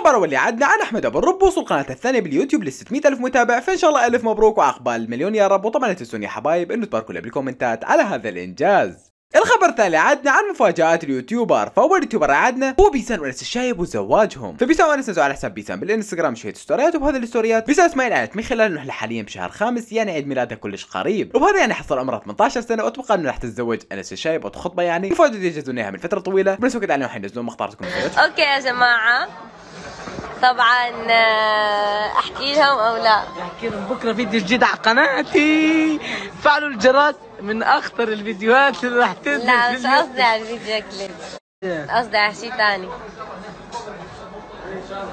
الخبر واللي عدنا عن احمد ابو الرب وصل قناته الثانيه باليوتيوب ل 600 الف متابع فان شاء الله الف مبروك وعقبال المليون يا رب وطبعا لا تنسون يا حبايب انه تباركوا لي بالكومنتات على هذا الانجاز الخبر الثاني عدنا عن مفاجآت اليوتيوبر فأول يوتيوبر عدنا هو بيسان وأنس الشايب وزواجهم فبيسان وأنس نزلوا على حساب بيسان بالانستغرام شوية ستوريات وبهذه الستوريات بيسان اسماعيل قالت من خلال انه احنا حاليا بشهر خامس يعني عيد ميلادها كلش قريب وبهذا يعني حصل عمره 18 سنة واتوقع انه راح تتزوج أنس الشايب وتخطبه يعني المفاجأة دي جهزوا من فترة طويلة بنفس الوقت اعلنوا حينزلون مقطع تكون اوكي يا جماعة طبعا آه، احكي لهم او لا احكي لهم بكره فيديو جديد على قناتي فعلوا الجرس من اخطر الفيديوهات اللي راح تنزل لا مش قصدي على الفيديو كليب قصدي على شيء ثاني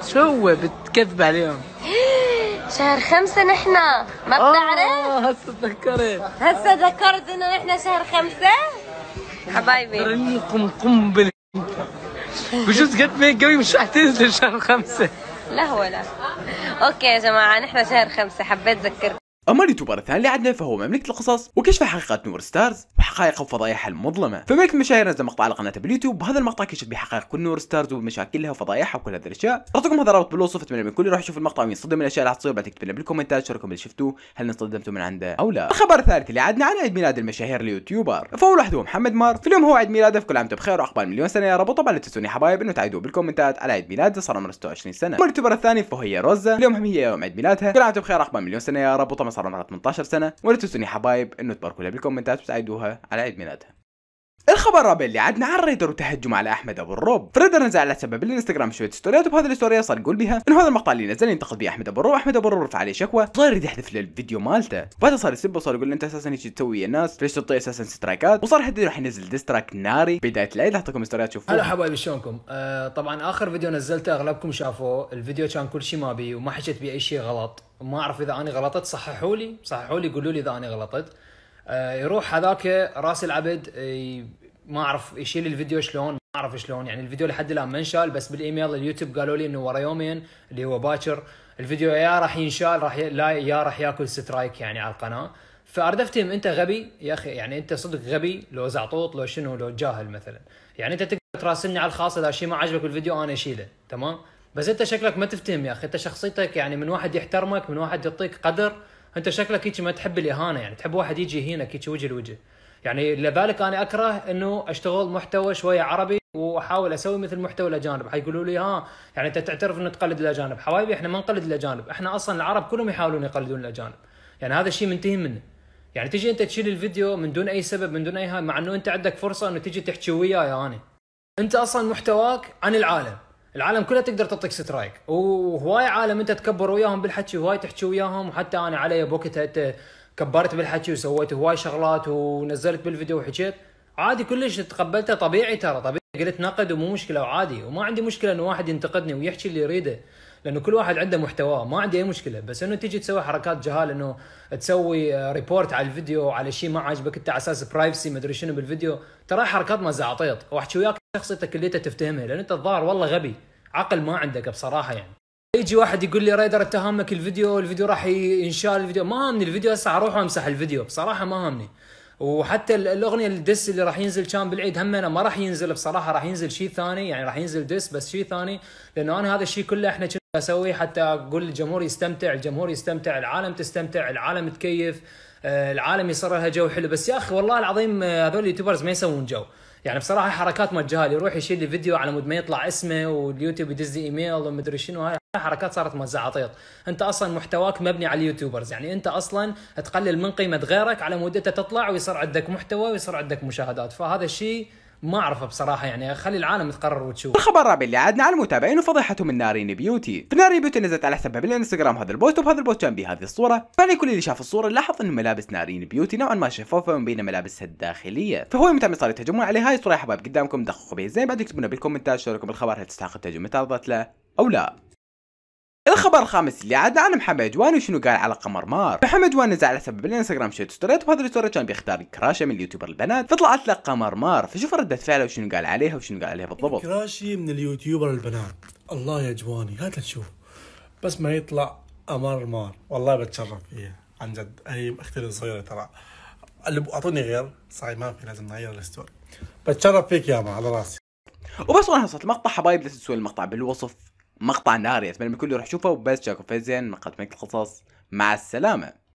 شو هو بتكذب عليهم شهر خمسة نحن ما آه، بتعرف؟ اه هسه تذكرت هسه تذكرت انه نحن شهر خمسة حبايبي قم قنبلة بجوز قد ما قوي مش راح تنزل شهر خمسة لا هو لا اوكي يا جماعه نحن شهر خمسة حبيت اذكركم اما اليوتيوبر الثاني اللي عندنا فهو مملكه القصص وكشف حقيقه نور ستارز وحقائق وفضايحها المظلمه فملك المشاهير نزل مقطع على قناته باليوتيوب هذا المقطع كشف بحقائق كل نور ستارز ومشاكلها وفضايحها وكل هذه الاشياء اعطيكم هذا الرابط بالوصف اتمنى من الكل يروح يشوف المقطع وينصدم من الاشياء اللي راح تصير بعد تكتب لنا بالكومنتات شاركوا اللي شفتوه هل انصدمتوا من عنده او لا الخبر الثالث اللي عندنا عن عيد ميلاد المشاهير اليوتيوبر فاول واحد هو محمد مار في اليوم هو عيد ميلاده فكل عام وانتم بخير وعقبال مليون سنه يا رب وطبعا لا تنسوني حبايب انه تعيدوا بالكومنتات على عيد ميلاده صار عمره 26 سنه اليوتيوبر الثاني فهو هي روزا اليوم هم هي يوم عيد ميلادها كل عام وانتم بخير وعقبال مليون سنه يا رب وطبعا صار عمرها 18 سنه ولا تنسوني حبايب انه تباركوا لها بالكومنتات وتساعدوها على عيد ميلادها الخبر الرابع اللي عدنا عن ريدر وتهجم على احمد ابو الروب فريدر نزل على سبب الانستغرام شويه ستوريات وبهذه الستوريه صار يقول بها انه هذا المقطع اللي نزل ينتقد به احمد ابو الروب احمد ابو الروب رفع عليه شكوى صار يريد يحذف الفيديو مالته بعدها صار يسب وصار يقول انت اساسا ايش تسوي يا الناس ليش تعطي اساسا سترايكات وصار حد راح ينزل ديستراك ناري بدايه العيد اعطيكم ستوريات شوفوها هلا حبايبي شلونكم آه طبعا اخر فيديو نزلته اغلبكم شافوه الفيديو كان كل شيء ما بي وما حكيت بي اي شيء غلط ما اعرف اذا انا غلطت صححوا لي صححوا لي قولوا لي اذا انا غلطت آه، يروح هذاك راس العبد آه، ما اعرف يشيل الفيديو شلون ما اعرف شلون يعني الفيديو لحد الان ما انشال بس بالايميل اليوتيوب قالوا لي انه ورا يومين اللي هو باكر الفيديو يا راح ينشال راح ي... لا يا راح ياكل سترايك يعني على القناه افتهم انت غبي يا اخي يعني انت صدق غبي لو زعطوط لو شنو لو جاهل مثلا يعني انت تقدر تراسلني على الخاص اذا شيء ما عجبك الفيديو انا اشيله تمام بس انت شكلك ما تفتهم يا اخي انت شخصيتك يعني من واحد يحترمك من واحد يعطيك قدر انت شكلك هيك ما تحب الاهانه يعني تحب واحد يجي يهينك هيك وجه لوجه يعني لذلك انا اكره انه اشتغل محتوى شويه عربي واحاول اسوي مثل محتوى الاجانب حيقولوا لي ها آه، يعني انت تعترف انه تقلد الاجانب حبايبي احنا ما نقلد الاجانب احنا اصلا العرب كلهم يحاولون يقلدون الاجانب يعني هذا الشيء منتهي منه يعني تجي انت تشيل الفيديو من دون اي سبب من دون اي هاي مع انه انت عندك فرصه انه تجي تحكي وياي يعني. انا انت اصلا محتواك عن العالم العالم كلها تقدر تعطيك سترايك وهواي عالم انت تكبر وياهم بالحكي وهواي تحكي وياهم وحتى انا علي بوقتها انت كبرت بالحكي وسويت هواي شغلات ونزلت بالفيديو وحكيت عادي كلش تقبلته طبيعي ترى طبيعي قلت نقد ومو مشكله وعادي وما عندي مشكله انه واحد ينتقدني ويحكي اللي يريده لانه كل واحد عنده محتواه ما عندي اي مشكله بس انه تجي تسوي حركات جهال انه تسوي ريبورت على الفيديو على شيء ما عاجبك انت على اساس برايفسي مدري شنو بالفيديو ترى حركات ما زعطيط واحكي وياك شخصيتك كليته تفتهمها لان انت الظاهر والله غبي عقل ما عندك بصراحه يعني يجي واحد يقول لي رايدر اتهمك الفيديو الفيديو راح ينشال الفيديو ما همني الفيديو هسه اروح وامسح الفيديو بصراحه ما همني وحتى الاغنيه الدس اللي راح ينزل كان بالعيد هم أنا ما راح ينزل بصراحه راح ينزل شيء ثاني يعني راح ينزل دس بس شيء ثاني لانه انا هذا الشيء كله احنا كنا اسويه حتى اقول الجمهور يستمتع الجمهور يستمتع العالم تستمتع العالم تكيف آه، العالم يصير لها جو حلو بس يا اخي والله العظيم آه، هذول اليوتيوبرز ما يسوون جو يعني بصراحه حركات مجهال يروح يشيل فيديو على مود ما يطلع اسمه واليوتيوب يدز ايميل ومدري شنو هاي حركات صارت موزعة زعطيط انت اصلا محتواك مبني على اليوتيوبرز يعني انت اصلا تقلل من قيمه غيرك على مود انت تطلع ويصير عندك محتوى ويصير عندك مشاهدات فهذا الشيء ما اعرفه بصراحه يعني خلي العالم تقرر وتشوف الخبر الرابع اللي عادنا على المتابعين وفضيحته من نارين بيوتي نارين بيوتي نزلت على حسابها بالانستغرام هذا البوست وبهذا البوست كان بهذه الصوره فعلي كل اللي شاف الصوره لاحظ ان ملابس نارين بيوتي نوعا ما شفافه من بين ملابسها الداخليه فهو المتابعين صاروا يتهجمون عليه هاي الصوره يا حباب قدامكم دققوا بها زين بعد لنا بالكومنتات رايكم بالخبر هل تستحق التهجم تعرضت له او لا الخبر الخامس اللي عاد عن محمد جوان وشنو قال على قمر مار محمد جوان نزل على سبب الانستغرام شيت ستوريت وهذا الستوري كان بيختار كراشة من اليوتيوبر البنات فطلعت له قمر مار فشوف ردة فعله وشنو قال عليها وشنو قال عليها بالضبط كراشي من اليوتيوبر البنات الله يا جواني هات نشوف بس ما يطلع قمر مار والله بتشرف فيها عن جد هي اختي صغيره ترى اللي اعطوني غير صاي ما في لازم نغير الستوري بتشرف فيك يا ما على راسي وبس وانا وصلت المقطع حبايب لا تنسون المقطع بالوصف مقطع ناري اتمنى الكل يروح يشوفه وبس شاكو فيزين مقطع القصص مع السلامه